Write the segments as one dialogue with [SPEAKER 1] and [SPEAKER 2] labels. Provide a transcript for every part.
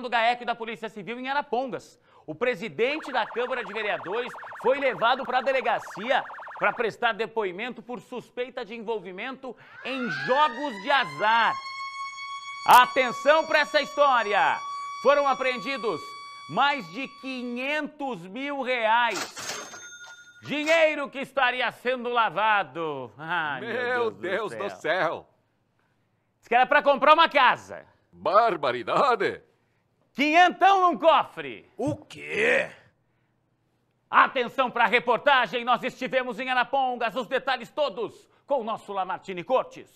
[SPEAKER 1] do GAECO e da Polícia Civil em Arapongas. O presidente da Câmara de Vereadores foi levado para a delegacia para prestar depoimento por suspeita de envolvimento em jogos de azar. Atenção para essa história! Foram apreendidos mais de 500 mil reais. Dinheiro que estaria sendo lavado. Ai, meu, meu, Deus, Deus do céu. Do céu. Diz que era para comprar uma casa. Barbaridade! Quinhentão num cofre! O quê? Atenção para a reportagem, nós estivemos em Arapongas, os detalhes todos com o nosso Lamartine Cortes.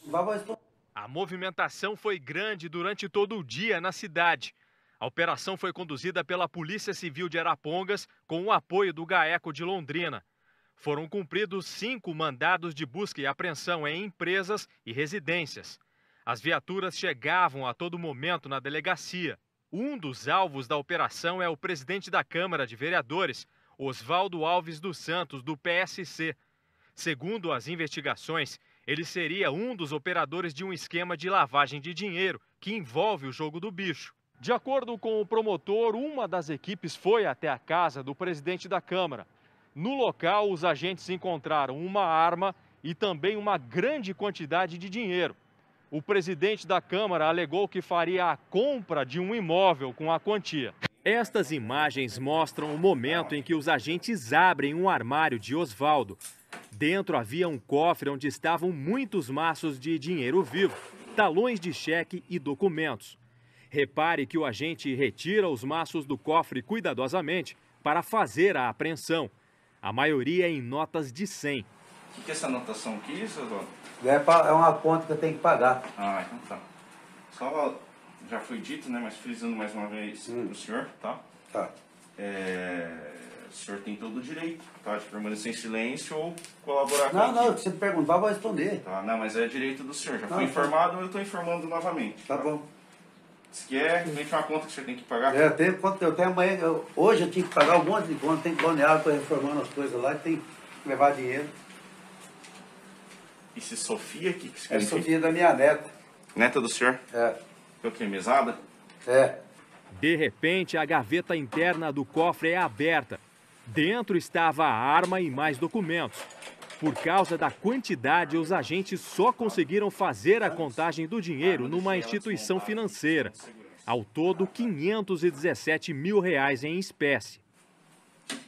[SPEAKER 2] A movimentação foi grande durante todo o dia na cidade. A operação foi conduzida pela Polícia Civil de Arapongas com o apoio do GAECO de Londrina. Foram cumpridos cinco mandados de busca e apreensão em empresas e residências. As viaturas chegavam a todo momento na delegacia. Um dos alvos da operação é o presidente da Câmara de Vereadores, Oswaldo Alves dos Santos, do PSC. Segundo as investigações, ele seria um dos operadores de um esquema de lavagem de dinheiro que envolve o jogo do bicho. De acordo com o promotor, uma das equipes foi até a casa do presidente da Câmara. No local, os agentes encontraram uma arma e também uma grande quantidade de dinheiro o presidente da Câmara alegou que faria a compra de um imóvel com a quantia. Estas imagens mostram o momento em que os agentes abrem um armário de Osvaldo. Dentro havia um cofre onde estavam muitos maços de dinheiro vivo, talões de cheque e documentos. Repare que o agente retira os maços do cofre cuidadosamente para fazer a apreensão. A maioria é em notas de 100.
[SPEAKER 3] O que é essa anotação aqui, seu dono?
[SPEAKER 2] É, é uma conta que eu tenho que pagar.
[SPEAKER 1] Ah, então tá. Só, já foi dito, né, mas frisando mais uma vez hum. o senhor, tá? Tá. É, o senhor tem todo o direito
[SPEAKER 3] tá, de permanecer em silêncio ou colaborar não, com Não,
[SPEAKER 2] não, se você perguntar, eu vou responder.
[SPEAKER 3] Tá, não, mas é direito do senhor. Já não, foi então. informado, tá. eu estou informando novamente. Tá, tá? bom. Diz que é realmente uma conta que o senhor
[SPEAKER 1] tem que pagar. É, tem conta eu tenho amanhã. Eu, hoje eu tinha que pagar um monte de conta, tem que planear, estou reformando as coisas lá, tem que levar dinheiro. E se Sofia, o que, que é significa? É Sofia da minha neta. Neta do senhor? É. Deu cremizada?
[SPEAKER 2] É. De repente, a gaveta interna do cofre é aberta. Dentro estava a arma e mais documentos. Por causa da quantidade, os agentes só conseguiram fazer a contagem do dinheiro numa instituição financeira. Ao todo, 517 mil reais em espécie. Você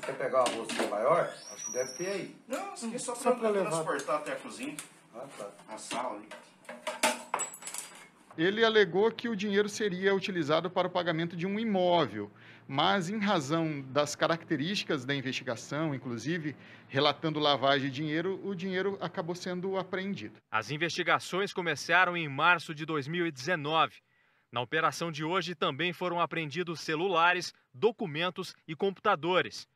[SPEAKER 3] quer pegar uma bolsa maior? Deve ter aí. Não, isso aqui é hum, só, só para transportar até a cozinha. Ah, tá. A sala ali. Ele alegou que o dinheiro seria utilizado para o pagamento de um imóvel, mas em razão das características da investigação, inclusive relatando lavagem de dinheiro, o dinheiro acabou sendo apreendido.
[SPEAKER 2] As investigações começaram em março de 2019. Na operação de hoje também foram apreendidos celulares, documentos e computadores.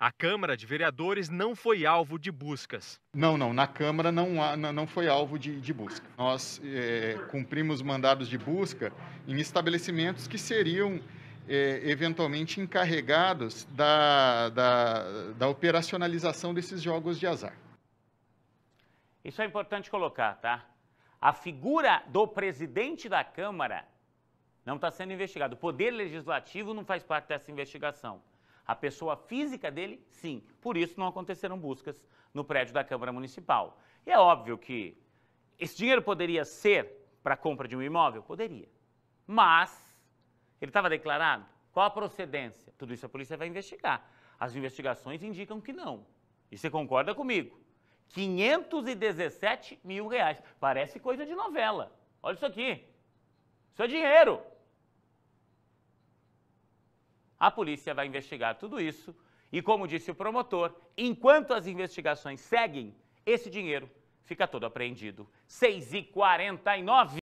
[SPEAKER 2] A Câmara de Vereadores não foi alvo de buscas.
[SPEAKER 3] Não, não, na Câmara não, há, não foi alvo de, de busca. Nós é, cumprimos mandados de busca em estabelecimentos que seriam é, eventualmente encarregados da, da, da operacionalização desses jogos de azar.
[SPEAKER 1] Isso é importante colocar, tá? A figura do presidente da Câmara não está sendo investigada. O Poder Legislativo não faz parte dessa investigação. A pessoa física dele, sim. Por isso não aconteceram buscas no prédio da Câmara Municipal. E é óbvio que esse dinheiro poderia ser para a compra de um imóvel? Poderia. Mas ele estava declarado? Qual a procedência? Tudo isso a polícia vai investigar. As investigações indicam que não. E você concorda comigo? 517 mil reais. Parece coisa de novela. Olha isso aqui. Isso é dinheiro. A polícia vai investigar tudo isso e, como disse o promotor, enquanto as investigações seguem, esse dinheiro fica todo apreendido. 6h49.